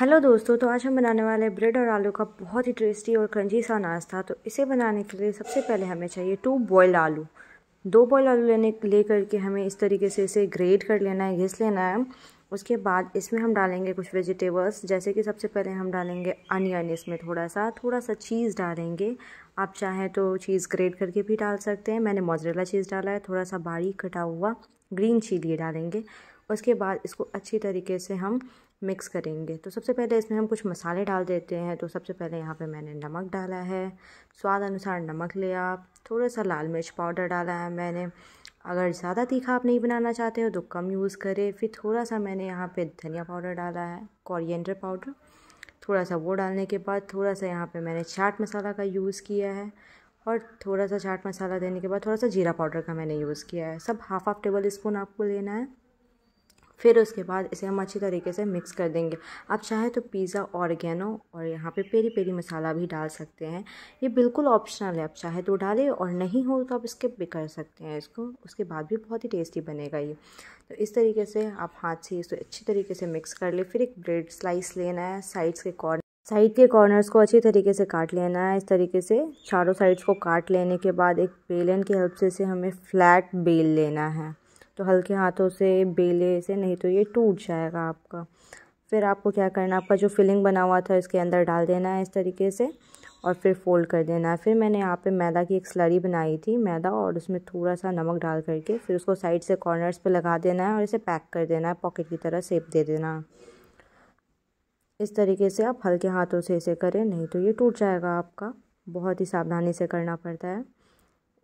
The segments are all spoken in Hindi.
हेलो दोस्तों तो आज हम बनाने वाले ब्रेड और आलू का बहुत ही टेस्टी और क्रंची सा नाश्ता तो इसे बनाने के लिए सबसे पहले हमें चाहिए टू बॉयल्ड आलू दो बॉयल आलू लेने ले करके हमें इस तरीके से इसे ग्रेट कर लेना है घिस लेना है उसके बाद इसमें हम डालेंगे कुछ वेजिटेबल्स जैसे कि सबसे पहले हम डालेंगे अनियन इसमें थोड़ा सा थोड़ा सा चीज़ डालेंगे आप चाहें तो चीज़ ग्रेट करके भी डाल सकते हैं मैंने मोजरेला चीज़ डाला है थोड़ा सा बारीक कटा हुआ ग्रीन चिली डालेंगे उसके बाद इसको अच्छी तरीके से हम मिक्स करेंगे तो सबसे पहले इसमें हम कुछ मसाले डाल देते हैं तो सबसे पहले यहाँ पे मैंने नमक डाला है स्वाद अनुसार नमक लिया थोड़ा सा लाल मिर्च पाउडर डाला है मैंने अगर ज़्यादा तीखा आप नहीं बनाना चाहते हो तो कम यूज़ करें फिर थोड़ा सा मैंने यहाँ पे धनिया पाउडर डाला है कॉरियडर पाउडर थोड़ा सा वो डालने के बाद थोड़ा सा यहाँ पर मैंने चाट मसाला का यूज़ किया है और थोड़ा सा चाट मसाला देने के बाद थोड़ा सा जीरा पाउडर का मैंने यूज़ किया है सब हाफ़ हाफ़ टेबल स्पून आपको लेना है फिर उसके बाद इसे हम अच्छी तरीके से मिक्स कर देंगे आप चाहे तो पिज़्ज़ा ऑर्गेनो और यहाँ पे पेरी पेरी मसाला भी डाल सकते हैं ये बिल्कुल ऑप्शनल है आप चाहे तो डालें और नहीं हो तो आप स्किप भी कर सकते हैं इसको उसके बाद भी बहुत ही टेस्टी बनेगा ये तो इस तरीके से आप हाथ से इसको अच्छी तरीके से मिक्स कर ले फिर एक ब्रेड स्लाइस लेना है साइड्स के कॉर्नर साइड के कॉर्नर्स को अच्छी तरीके से काट लेना है इस तरीके से चारों साइड्स को काट लेने के बाद एक बेलन की हेल्प से इसे हमें फ्लैट बेल लेना है तो हल्के हाथों से बेले से नहीं तो ये टूट जाएगा आपका फिर आपको क्या करना आपका जो फिलिंग बना हुआ था इसके अंदर डाल देना है इस तरीके से और फिर फोल्ड कर देना है फिर मैंने यहाँ पे मैदा की एक स्लरी बनाई थी मैदा और उसमें थोड़ा सा नमक डाल करके फिर उसको साइड से कॉर्नर्स पे लगा देना है और इसे पैक कर देना है पॉकेट की तरह सेप दे देना है इस तरीके से आप हल्के हाथों से इसे करें नहीं तो ये टूट जाएगा आपका बहुत ही सावधानी से करना पड़ता है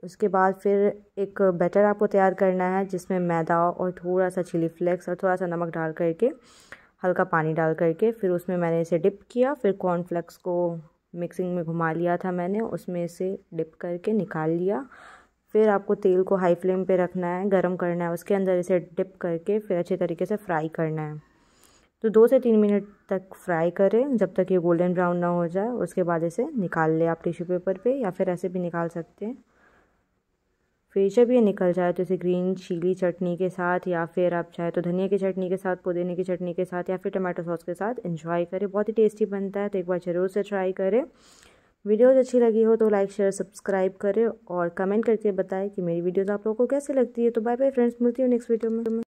उसके बाद फिर एक बैटर आपको तैयार करना है जिसमें मैदा और थोड़ा सा चिली फ्लेक्स और थोड़ा सा नमक डाल करके हल्का पानी डाल करके फिर उसमें मैंने इसे डिप किया फिर कॉर्नफ्लेक्स को मिक्सिंग में घुमा लिया था मैंने उसमें इसे डिप करके निकाल लिया फिर आपको तेल को हाई फ्लेम पे रखना है गरम करना है उसके अंदर इसे डिप करके फिर अच्छे तरीके से फ्राई करना है तो दो से तीन मिनट तक फ्राई करें जब तक ये गोल्डन ब्राउन ना हो जाए उसके बाद इसे निकाल लें आप टिश्यू पेपर पे या फिर ऐसे भी निकाल सकते हैं फिर जब ये निकल जाए तो इसे ग्रीन चिली चटनी के साथ या फिर आप चाहे तो धनिया की चटनी के साथ पुदीने की चटनी के साथ या फिर टमाटो सॉस के साथ इंजॉय करें बहुत ही टेस्टी बनता है तो एक बार ज़रूर से ट्राई करें वीडियोज़ अच्छी लगी हो तो लाइक शेयर सब्सक्राइब करें और कमेंट करके बताएं कि मेरी वीडियोज़ आप लोगों को कैसी लगती है तो बाय बाय फ्रेंड्स मिलती हूँ नेक्स्ट वीडियो में